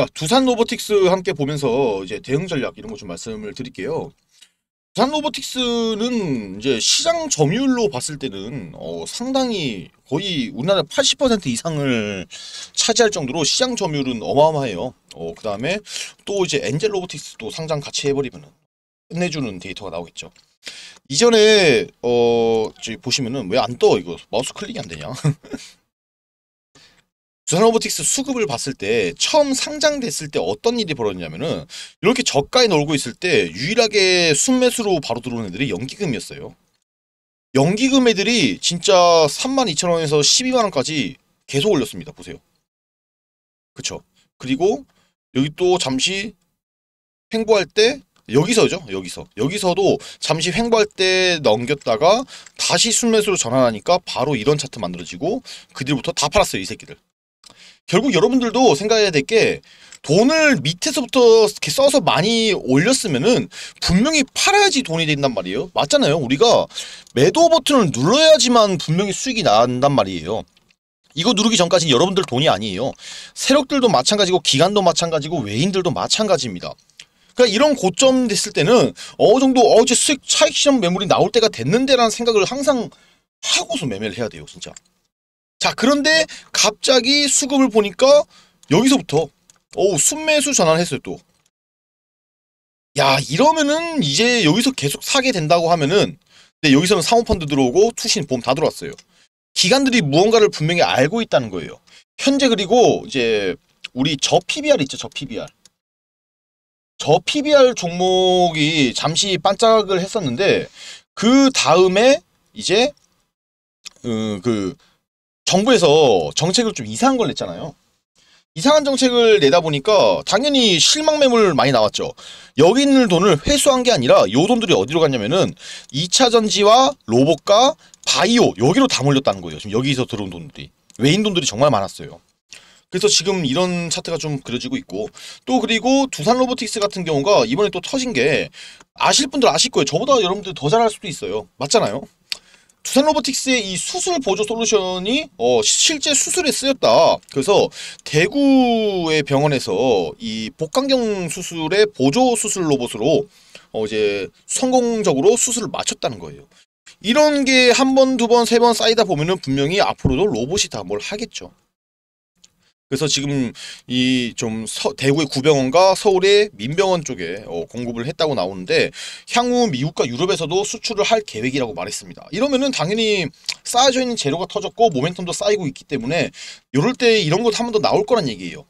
자, 그러니까 두산 로보틱스 함께 보면서 이제 대응 전략 이런 거 좀 말씀을 드릴게요. 두산 로보틱스는 이제 시장 점유율로 봤을 때는 어, 상당히 거의 우리나라 80% 이상을 차지할 정도로 시장 점유율은 어마어마해요. 어, 그 다음에 또 이제 엔젤 로보틱스도 상장 같이 해버리면 끝내주는 데이터가 나오겠죠. 이전에 어 보시면은 왜 안 떠 이거 마우스 클릭이 안 되냐 저널로보틱스 수급을 봤을 때 처음 상장됐을 때 어떤 일이 벌어졌냐면은 이렇게 저가에 놀고 있을 때 유일하게 순매수로 바로 들어오는 애들이 연기금이었어요. 연기금 애들이 진짜 32,000원에서 12만원까지 계속 올렸습니다. 보세요. 그쵸. 그리고 여기 또 잠시 횡보할 때 여기서죠. 여기서. 여기서도 잠시 횡보할 때 넘겼다가 다시 순매수로 전환하니까 바로 이런 차트 만들어지고 그 뒤부터 다 팔았어요. 이 새끼들. 결국 여러분들도 생각해야 될 게 돈을 밑에서부터 써서 많이 올렸으면은 분명히 팔아야지 돈이 된단 말이에요. 맞잖아요. 우리가 매도 버튼을 눌러야지만 분명히 수익이 난단 말이에요. 이거 누르기 전까지는 여러분들 돈이 아니에요. 세력들도 마찬가지고 기관도 마찬가지고 외인들도 마찬가지입니다. 그러니까 이런 고점 됐을 때는 어느 정도 어제 수익 차익 시험 매물이 나올 때가 됐는데라는 생각을 항상 하고서 매매를 해야 돼요, 진짜. 자 그런데 갑자기 수급을 보니까 여기서부터 오 순매수 전환했어요 을 또. 야 이러면은 이제 여기서 계속 사게 된다고 하면은 근데 여기서는 상호펀드 들어오고 투신 보험 다 들어왔어요. 기관들이 무언가를 분명히 알고 있다는 거예요. 현재 그리고 이제 우리 저 PBR 있죠 저 PBR. 저 PBR 종목이 잠시 반짝을 했었는데 그 다음에 이제 음, 그 정부에서 정책을 좀 이상한 걸 냈잖아요. 이상한 정책을 내다 보니까 당연히 실망 매물 많이 나왔죠. 여기 있는 돈을 회수한 게 아니라 요 돈들이 어디로 갔냐면은 2차 전지와 로봇과 바이오 여기로 다 몰렸다는 거예요. 지금 여기서 들어온 돈들이. 외인 돈들이 정말 많았어요. 그래서 지금 이런 차트가 좀 그려지고 있고 또 그리고 두산 로보틱스 같은 경우가 이번에 또 터진 게 아실 분들 아실 거예요. 저보다 여러분들 더 잘할 수도 있어요. 맞잖아요. 두산 로보틱스의 이 수술 보조 솔루션이 어, 실제 수술에 쓰였다. 그래서 대구의 병원에서 이 복강경 수술의 보조 수술 로봇으로 어, 이제 성공적으로 수술을 마쳤다는 거예요. 이런 게 한 번, 두 번, 세 번 쌓이다 보면은 분명히 앞으로도 로봇이 다 뭘 하겠죠. 그래서 지금 이 좀 대구의 구병원과 서울의 민병원 쪽에 어, 공급을 했다고 나오는데 향후 미국과 유럽에서도 수출을 할 계획이라고 말했습니다. 이러면은 당연히 쌓여져 있는 재료가 터졌고 모멘텀도 쌓이고 있기 때문에 이럴 때 이런 것 하면 더 나올 거란 얘기예요.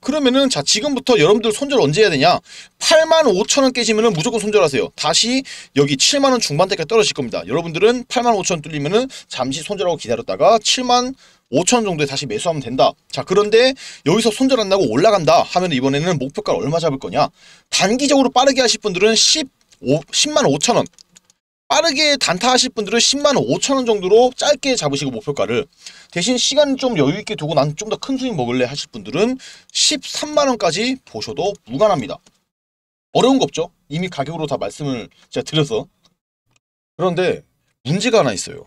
그러면은 자 지금부터 여러분들 손절 언제 해야 되냐 8만 5천원 깨지면은 무조건 손절하세요 다시 여기 7만원 중반대까지 떨어질 겁니다 여러분들은 8만 5천원 뚫리면은 잠시 손절하고 기다렸다가 7만 5천원 정도에 다시 매수하면 된다. 자 그런데 여기서 손절 안 나고 올라간다 하면 이번에는 목표가를 얼마 잡을 거냐. 단기적으로 빠르게 하실 분들은 15, 10만 5천원 빠르게 단타하실 분들은 10만 5천 원 정도로 짧게 잡으시고 목표가를 대신 시간 좀 여유 있게 두고 난 좀 더 큰 수익 먹을래 하실 분들은 13만 원까지 보셔도 무관합니다. 어려운 거 없죠? 이미 가격으로 다 말씀을 제가 드려서 그런데 문제가 하나 있어요.